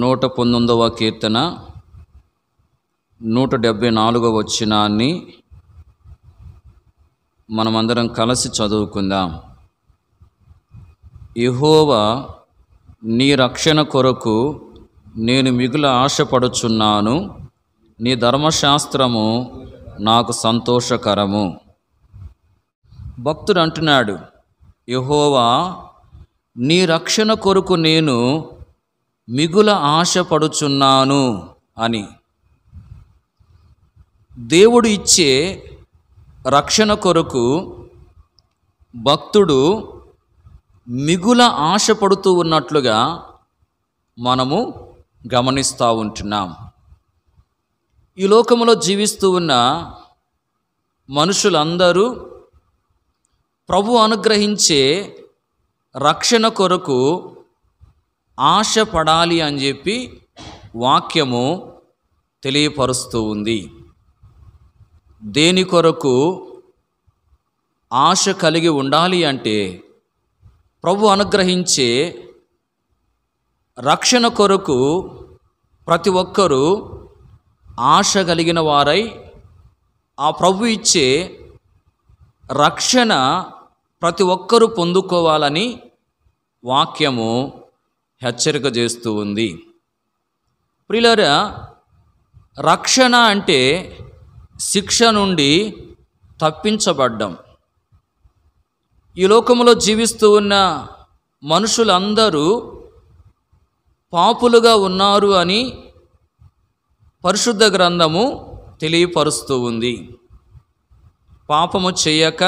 నూట పంతొమ్మిదవ కీర్తన నూట డెబ్భై నాలుగవ వచ్చినాన్ని మనమందరం కలిసి చదువుకుందాం ఇహోవా నీ రక్షణ కొరకు నేను మిగుల ఆశపడుచున్నాను నీ ధర్మశాస్త్రము నాకు సంతోషకరము భక్తుడు అంటున్నాడు యహోవా నీ రక్షణ కొరకు నేను మిగుల ఆశపడుచున్నాను అని దేవుడు ఇచ్చే రక్షణ కొరకు భక్తుడు మిగుల ఆశపడుతూ ఉన్నట్లుగా మనము గమనిస్తూ ఉంటున్నాం ఈ లోకంలో జీవిస్తూ ఉన్న మనుషులందరూ ప్రభు అనుగ్రహించే రక్షణ కొరకు ఆశపడాలి అని చెప్పి వాక్యము తెలియపరుస్తూ ఉంది దేని కొరకు ఆశ కలిగి ఉండాలి అంటే ప్రభు అనుగ్రహించే రక్షణ కొరకు ప్రతి ఒక్కరూ ఆశ కలిగిన వారై ఆ ప్రభు ఇచ్చే రక్షణ ప్రతి ఒక్కరూ పొందుకోవాలని వాక్యము హెచ్చరిక చేస్తూ ఉంది ప్రిలరా రక్షణ అంటే శిక్ష నుండి తప్పించబడ్డం ఈ లోకంలో జీవిస్తూ ఉన్న మనుషులందరూ పాపులుగా ఉన్నారు అని పరిశుద్ధ గ్రంథము తెలియపరుస్తూ ఉంది పాపము చేయక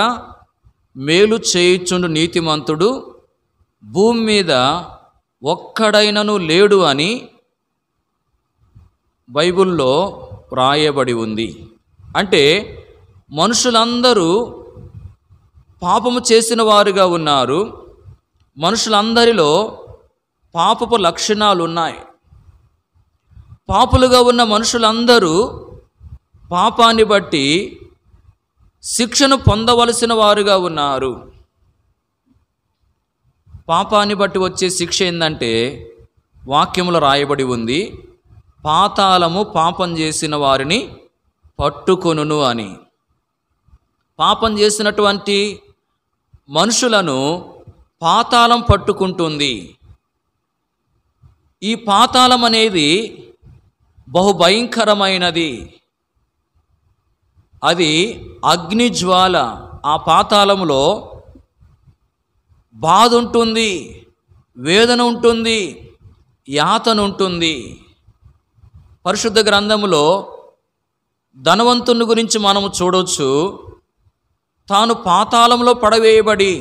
మేలు చేయుచుండు నీతిమంతుడు భూమి మీద ఒక్కడైనను లేడు అని బైబుల్లో వ్రాయబడి ఉంది అంటే మనుషులందరూ పాపము చేసిన వారుగా ఉన్నారు మనుషులందరిలో పాపపు లక్షణాలు ఉన్నాయి పాపులుగా ఉన్న మనుషులందరూ పాపాన్ని బట్టి శిక్షను పొందవలసిన వారుగా ఉన్నారు పాపాన్ని బట్టి వచ్చే శిక్ష ఏంటంటే వాక్యములో రాయబడి ఉంది పాతాళము పాపం చేసిన వారిని పట్టుకొనును అని పాపం చేసినటువంటి మనుషులను పాతాళం పట్టుకుంటుంది ఈ పాతాళం అనేది బహుభయంకరమైనది అది అగ్నిజ్వాల ఆ పాతాళములో బాధ ఉంటుంది వేదన ఉంటుంది యాతన ఉంటుంది పరిశుద్ధ గ్రంథములో ధనవంతుని గురించి మనము చూడవచ్చు తాను పాతాళంలో పడవేయబడి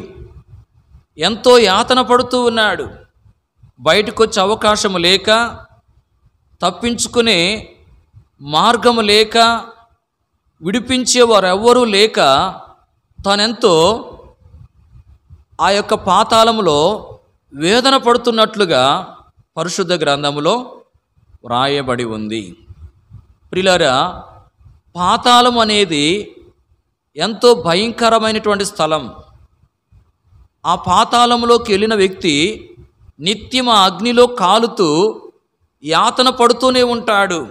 ఎంతో యాతన పడుతూ ఉన్నాడు బయటకు వచ్చే అవకాశం లేక తప్పించుకునే మార్గము లేక విడిపించేవారు ఎవ్వరూ లేక తానెంతో ఆ యొక్క పాతాళములో వేదన పడుతున్నట్లుగా పరిశుద్ధ గ్రంథములో వ్రాయబడి ఉంది ప్రిలరా పాతాళం అనేది ఎంతో భయంకరమైనటువంటి స్థలం ఆ పాతాళంలోకి వెళ్ళిన వ్యక్తి నిత్యం ఆ అగ్నిలో కాలుతూ యాతన పడుతూనే ఉంటాడు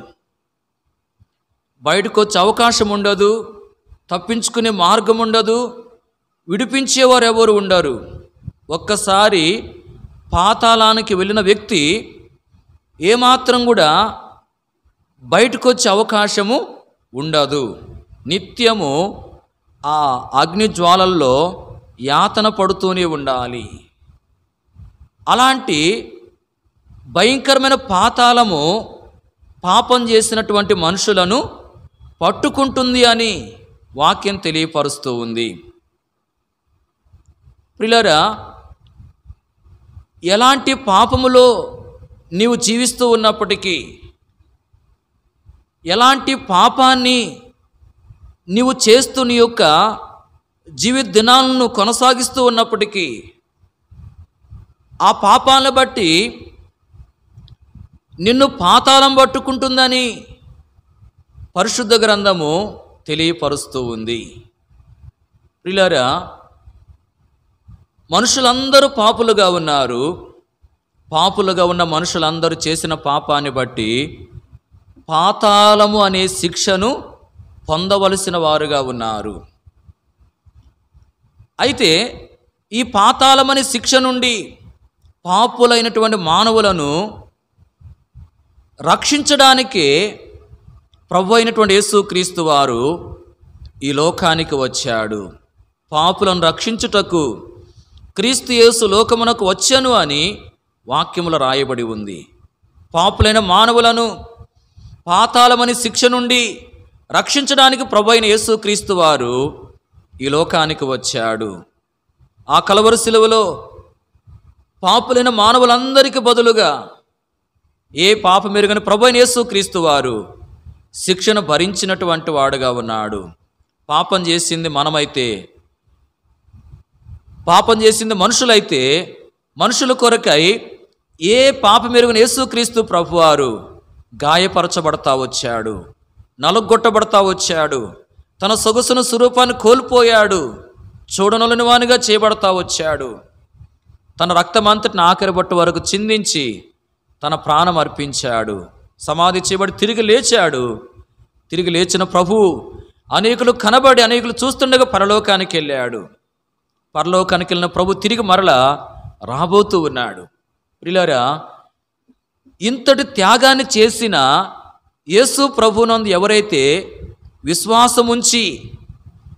బయటకు వచ్చే అవకాశం ఉండదు తప్పించుకునే మార్గం ఉండదు విడిపించేవారు ఎవరు ఉండరు ఒక్కసారి పాతాళానికి వెళ్ళిన వ్యక్తి ఏమాత్రం కూడా బయటకు వచ్చే అవకాశము ఉండదు నిత్యము ఆ అగ్నిజ్వాలల్లో యాతన పడుతూనే ఉండాలి అలాంటి భయంకరమైన పాతాళము పాపం చేసినటువంటి మనుషులను పట్టుకుంటుంది అని వాక్యం తెలియపరుస్తూ ఉంది ప్రిలరా ఎలాంటి పాపములో నీవు జీవిస్తూ ఉన్నప్పటికీ ఎలాంటి పాపాన్ని నీవు చేస్తూ నీ యొక్క జీవిత దినాలను కొనసాగిస్తూ ఉన్నప్పటికీ ఆ పాపాలను బట్టి నిన్ను పాతాళం పట్టుకుంటుందని పరిశుద్ధ గ్రంథము తెలియపరుస్తూ ఉంది ప్రిలరా మనుషులందరూ పాపులుగా ఉన్నారు పాపులుగా ఉన్న మనుషులందరూ చేసిన పాపాన్ని బట్టి పాతాళము అనే శిక్షను పొందవలసిన వారుగా ఉన్నారు అయితే ఈ పాతాళం అనే శిక్ష నుండి పాపులైనటువంటి మానవులను రక్షించడానికి ప్రభు అయినటువంటి యేసుక్రీస్తు వారు ఈ లోకానికి వచ్చాడు పాపులను రక్షించుటకు క్రీస్తు యేసు లోకమునకు వచ్చాను అని వాక్యముల రాయబడి ఉంది పాపులైన మానవులను పాతాలమని శిక్ష నుండి రక్షించడానికి ప్రభు అయిన యేసు క్రీస్తు వారు ఈ లోకానికి వచ్చాడు ఆ కలవరు శిలువలో పాపులైన మానవులందరికీ బదులుగా ఏ పాప మెరుగని ప్రభు యేసు క్రీస్తు వారు శిక్షను భరించినటువంటి వాడుగా ఉన్నాడు పాపం చేసింది మనమైతే పాపం చేసింది మనుషులైతే మనుషుల కొరకై ఏ పాపం ఎరుగిన యేసుక్రీస్తు ప్రభువారు గాయపరచబడతా వచ్చాడు నలుగొట్టబడతా వచ్చాడు తన సొగసును స్వరూపాన్ని కోల్పోయాడు చూడనలని వానిగా చేయబడతా వచ్చాడు తన రక్తమంతటిని ఆఖరి బట్టు వరకు చిందించి తన ప్రాణం అర్పించాడు సమాధి చేయబడి తిరిగి లేచాడు తిరిగి లేచిన ప్రభు అనేకులు కనబడి అనేకులు చూస్తుండగా పరలోకానికి వెళ్ళాడు పరలోకానికి వెళ్ళిన ప్రభు తిరిగి మరలా రాబోతూ ఉన్నాడు ప్రిలారా ఇంతటి త్యాగాన్ని చేసిన యేసు ప్రభునందు ఎవరైతే విశ్వాసముంచి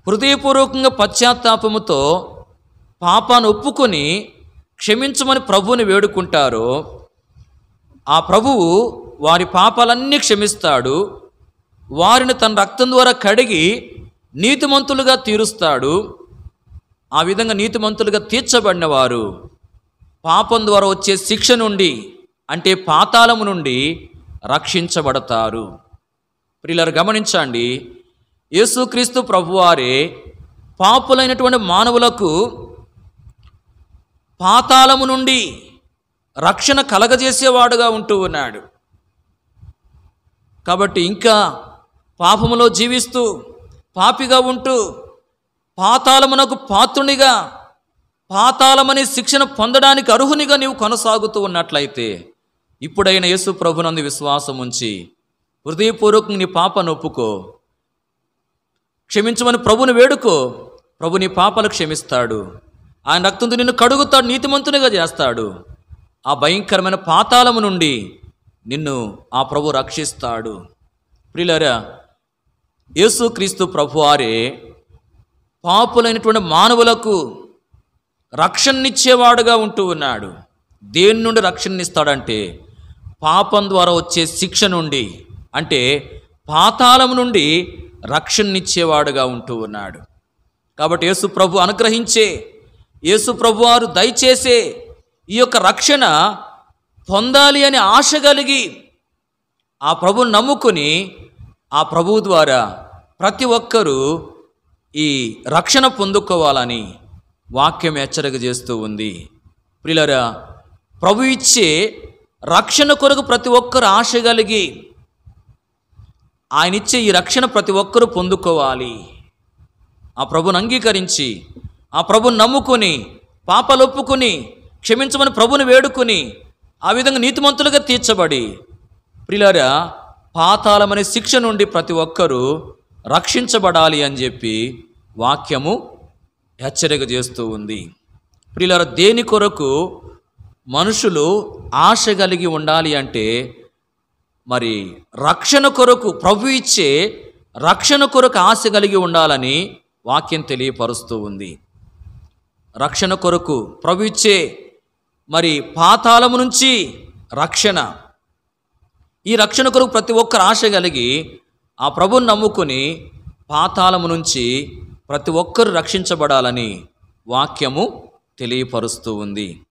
హృదయపూర్వకంగా పశ్చాత్తాపముతో పాపాను ఒప్పుకొని క్షమించమని ప్రభువుని వేడుకుంటారో ఆ ప్రభువు వారి పాపాలన్నీ క్షమిస్తాడు వారిని తన రక్తం ద్వారా కడిగి నీతిమంతులుగా తీరుస్తాడు ఆ విధంగా నీతిమంతులుగా తీర్చబడినవారు పాపం ద్వారా వచ్చే శిక్ష నుండి అంటే పాతాళము నుండి రక్షించబడతారు ప్రిల్లరు గమనించండి యేసుక్రీస్తు ప్రభువారే పాపులైనటువంటి మానవులకు పాతాళము నుండి రక్షణ కలగజేసేవాడుగా ఉంటూ ఉన్నాడు కాబట్టి ఇంకా పాపములో జీవిస్తూ పాపిగా ఉంటూ పాతాళమునకు పాత్రునిగా పాతాళమని శిక్షణ పొందడానికి అర్హునిగా నీవు కొనసాగుతూ ఉన్నట్లయితే ఇప్పుడైన యేసు ప్రభునందు విశ్వాసం ఉంచి హృదయపూర్వకంగా నీ పాప నొప్పుకో క్షమించమని ప్రభుని వేడుకో ప్రభు నీ పాపలు క్షమిస్తాడు ఆయన రక్తంతో నిన్ను కడుగుతాడు నీతిమంతునిగా చేస్తాడు ఆ భయంకరమైన పాతాళము నుండి నిన్ను ఆ ప్రభు రక్షిస్తాడు ప్రిలరా యేసుక్రీస్తు ప్రభువారే పాపులైనటువంటి మానవులకు రక్షణనిచ్చేవాడుగా ఉంటూ ఉన్నాడు దేని నుండి రక్షణనిస్తాడంటే పాపం ద్వారా వచ్చే శిక్ష నుండి అంటే పాతాళం నుండి రక్షణనిచ్చేవాడుగా ఉంటూ ఉన్నాడు కాబట్టి యేసు ప్రభు అనుగ్రహించే యేసు ప్రభు వారు దయచేసే ఈ యొక్క రక్షణ పొందాలి అని ఆశ కలిగి ఆ ప్రభుని నమ్ముకొని ఆ ప్రభు ద్వారా ప్రతి ఒక్కరూ ఈ రక్షణ పొందుకోవాలని వాక్యం హెచ్చరిక చేస్తూ ఉంది ప్రిలరా ప్రభు ఇచ్చే రక్షణ కొరకు ప్రతి ఒక్కరు ఆశ కలిగి ఆయన ఇచ్చే ఈ రక్షణ ప్రతి ఒక్కరూ పొందుకోవాలి ఆ ప్రభుని అంగీకరించి ఆ ప్రభుని నమ్ముకొని ఒప్పుకొని క్షమించమని ప్రభుని వేడుకొని ఆ విధంగా నీతిమంతులుగా తీర్చబడి ప్రిలరా పాతాళమనే శిక్ష నుండి ప్రతి ఒక్కరూ రక్షించబడాలి అని చెప్పి వాక్యము హెచ్చరిక చేస్తూ ఉంది ప్రియుల దేని కొరకు మనుషులు ఆశ కలిగి ఉండాలి అంటే మరి రక్షణ కొరకు ప్రభు ఇచ్చే రక్షణ కొరకు ఆశ కలిగి ఉండాలని వాక్యం తెలియపరుస్తూ ఉంది రక్షణ కొరకు ప్రభు ఇచ్చే మరి పాతాలము నుంచి రక్షణ ఈ రక్షణ కొరకు ప్రతి ఒక్కరు ఆశ కలిగి ఆ ప్రభుని నమ్ముకుని పాతాళము నుంచి ప్రతి ఒక్కరు రక్షించబడాలని వాక్యము తెలియపరుస్తూ ఉంది